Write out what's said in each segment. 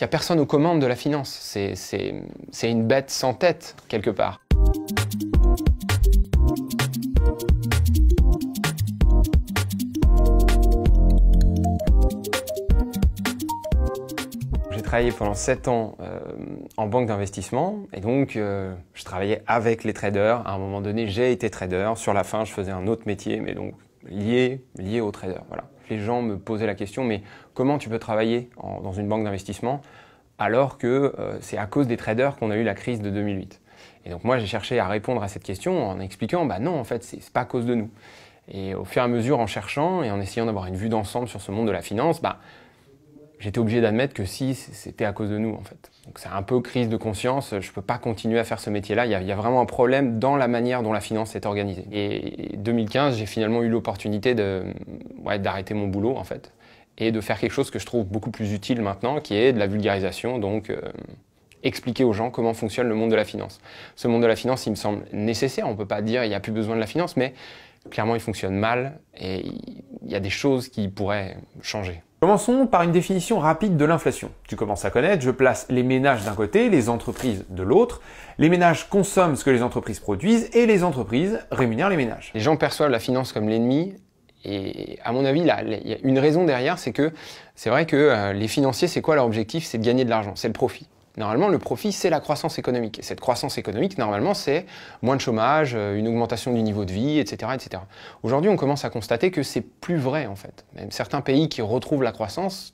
Il n'y a personne aux commandes de la finance. C'est une bête sans tête, quelque part. J'ai travaillé pendant 7 ans euh, en banque d'investissement et donc euh, je travaillais avec les traders. À un moment donné, j'ai été trader. Sur la fin, je faisais un autre métier, mais donc lié, lié au traders. Voilà les gens me posaient la question, mais comment tu peux travailler dans une banque d'investissement alors que euh, c'est à cause des traders qu'on a eu la crise de 2008 Et donc moi, j'ai cherché à répondre à cette question en expliquant, bah non, en fait, c'est pas à cause de nous. Et au fur et à mesure, en cherchant et en essayant d'avoir une vue d'ensemble sur ce monde de la finance, bah, j'étais obligé d'admettre que si, c'était à cause de nous, en fait. Donc c'est un peu crise de conscience, je ne peux pas continuer à faire ce métier-là, il, il y, a vraiment un problème dans la manière dont la finance est organisée. Et 2015, j'ai finalement eu l'opportunité de, d'arrêter mon boulot en fait et de faire quelque chose que je trouve beaucoup plus utile maintenant, qui est de la vulgarisation, donc euh, expliquer aux gens comment fonctionne le monde de la finance. Ce monde de la finance, il me semble nécessaire, on peut pas dire il n'y a plus besoin de la finance, mais clairement il fonctionne mal et il y a des choses qui pourraient changer. Commençons par une définition rapide de l'inflation. Tu commences à connaître, je place les ménages d'un côté, les entreprises de l'autre. Les ménages consomment ce que les entreprises produisent et les entreprises rémunèrent les ménages. Les gens perçoivent la finance comme l'ennemi et à mon avis, il y a une raison derrière, c'est que c'est vrai que euh, les financiers, c'est quoi leur objectif C'est de gagner de l'argent, c'est le profit. Normalement, le profit, c'est la croissance économique. Et cette croissance économique, normalement, c'est moins de chômage, euh, une augmentation du niveau de vie, etc. Aujourd'hui, on commence à constater que c'est plus vrai, en fait. Même certains pays qui retrouvent la croissance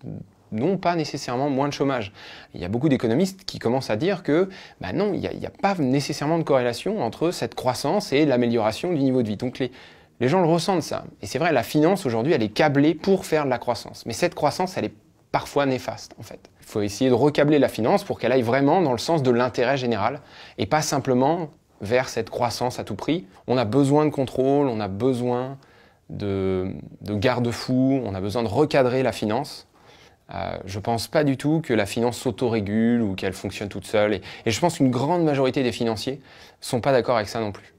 n'ont pas nécessairement moins de chômage. Il y a beaucoup d'économistes qui commencent à dire que bah non, il n'y a, a, pas nécessairement de corrélation entre cette croissance et l'amélioration du niveau de vie. Donc les, les gens le ressentent ça. Et c'est vrai, la finance aujourd'hui, elle est câblée pour faire de la croissance. Mais cette croissance, elle est parfois néfaste en fait. Il faut essayer de recabler la finance pour qu'elle aille vraiment dans le sens de l'intérêt général et pas simplement vers cette croissance à tout prix. On a besoin de contrôle, on a besoin de, garde-fous, on a besoin de recadrer la finance. Je euh, je pense pas du tout que la finance s'autorégule ou qu'elle fonctionne toute seule. Et, et je pense qu'une grande majorité des financiers ne sont pas d'accord avec ça non plus.